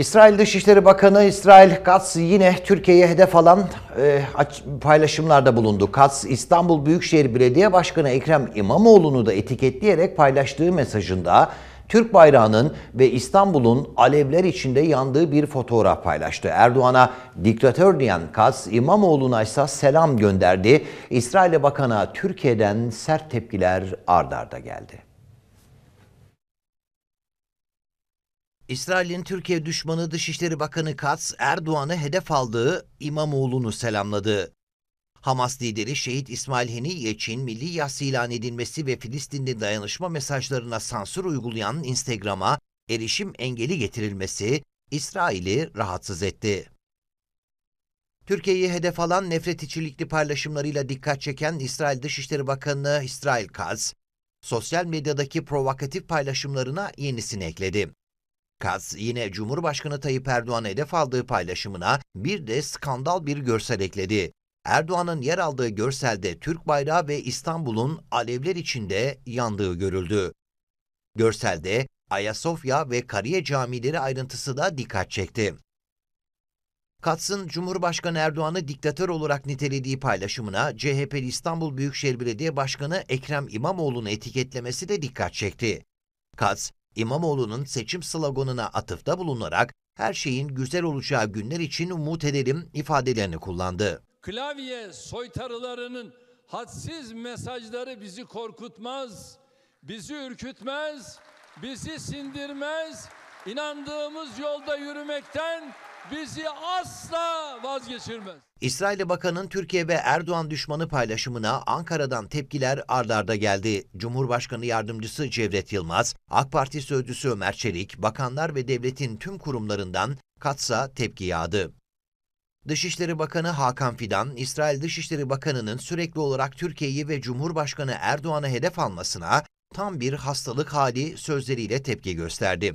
İsrail Dışişleri Bakanı İsrail Katz yine Türkiye'ye hedef alan e, paylaşımlarda bulundu. Katz İstanbul Büyükşehir Belediye Başkanı Ekrem İmamoğlu'nu da etiketleyerek paylaştığı mesajında Türk bayrağının ve İstanbul'un alevler içinde yandığı bir fotoğraf paylaştı. Erdoğan'a diktatör diyen Katz İmamoğlu'na ise selam gönderdi. İsrail Bakan'a Türkiye'den sert tepkiler ardarda geldi. İsrail'in Türkiye düşmanı Dışişleri Bakanı Katz, Erdoğan'ı hedef aldığı İmamoğlu'nu selamladı. Hamas lideri şehit İsmail Heniye için milli yas ilan edilmesi ve Filistinli dayanışma mesajlarına sansür uygulayan Instagram'a erişim engeli getirilmesi İsrail'i rahatsız etti. Türkiye'yi hedef alan nefret içilikli paylaşımlarıyla dikkat çeken İsrail Dışişleri Bakanı İsrail Katz, sosyal medyadaki provokatif paylaşımlarına yenisini ekledi. Kaz yine Cumhurbaşkanı Tayyip Erdoğan'a hedef aldığı paylaşımına bir de skandal bir görsel ekledi. Erdoğan'ın yer aldığı görselde Türk bayrağı ve İstanbul'un alevler içinde yandığı görüldü. Görselde Ayasofya ve Kariye camileri ayrıntısı da dikkat çekti. Kats'ın Cumhurbaşkanı Erdoğan'ı diktatör olarak nitelediği paylaşımına CHP İstanbul Büyükşehir Belediye Başkanı Ekrem İmamoğlu'nu etiketlemesi de dikkat çekti. Katz, İmamoğlu'nun seçim sloganına atıfta bulunarak her şeyin güzel olacağı günler için umut edelim ifadelerini kullandı. Klavye soytarılarının hadsiz mesajları bizi korkutmaz, bizi ürkütmez, bizi sindirmez. İnandığımız yolda yürümekten bizi asla vazgeçirmez. İsrail bakanının Türkiye ve Erdoğan düşmanı paylaşımına Ankara'dan tepkiler ardarda geldi. Cumhurbaşkanı Yardımcısı Cevdet Yılmaz, AK Parti Sözcüsü Ömer Çelik, bakanlar ve devletin tüm kurumlarından katsa tepki yağdı. Dışişleri Bakanı Hakan Fidan, İsrail Dışişleri Bakanı'nın sürekli olarak Türkiye'yi ve Cumhurbaşkanı Erdoğan'ı hedef almasına tam bir hastalık hali sözleriyle tepki gösterdi.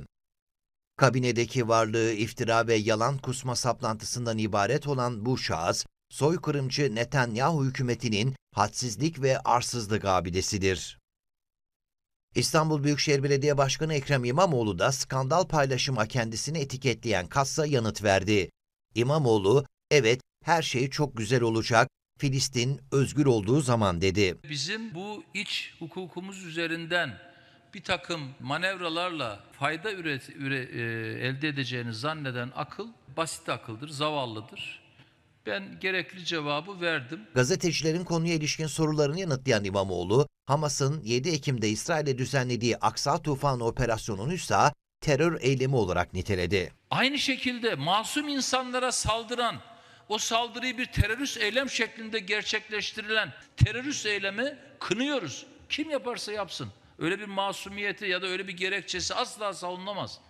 Kabinedeki varlığı iftira ve yalan kusma saplantısından ibaret olan bu şahıs, soykırımcı Netanyahu hükümetinin hadsizlik ve arsızlık abidesidir. İstanbul Büyükşehir Belediye Başkanı Ekrem İmamoğlu da skandal paylaşıma kendisini etiketleyen kassa yanıt verdi. İmamoğlu, evet her şey çok güzel olacak, Filistin özgür olduğu zaman dedi. Bizim bu iç hukukumuz üzerinden bir takım manevralarla fayda üret, üre, e, elde edeceğini zanneden akıl basit akıldır, zavallıdır. Ben gerekli cevabı verdim. Gazetecilerin konuya ilişkin sorularını yanıtlayan İmamoğlu, Hamas'ın 7 Ekim'de İsrail'e düzenlediği Aksa Tufanı operasyonunu ise terör eylemi olarak niteledi. Aynı şekilde masum insanlara saldıran, o saldırıyı bir terörist eylem şeklinde gerçekleştirilen terörist eylemi kınıyoruz. Kim yaparsa yapsın öyle bir masumiyeti ya da öyle bir gerekçesi asla savunulamaz.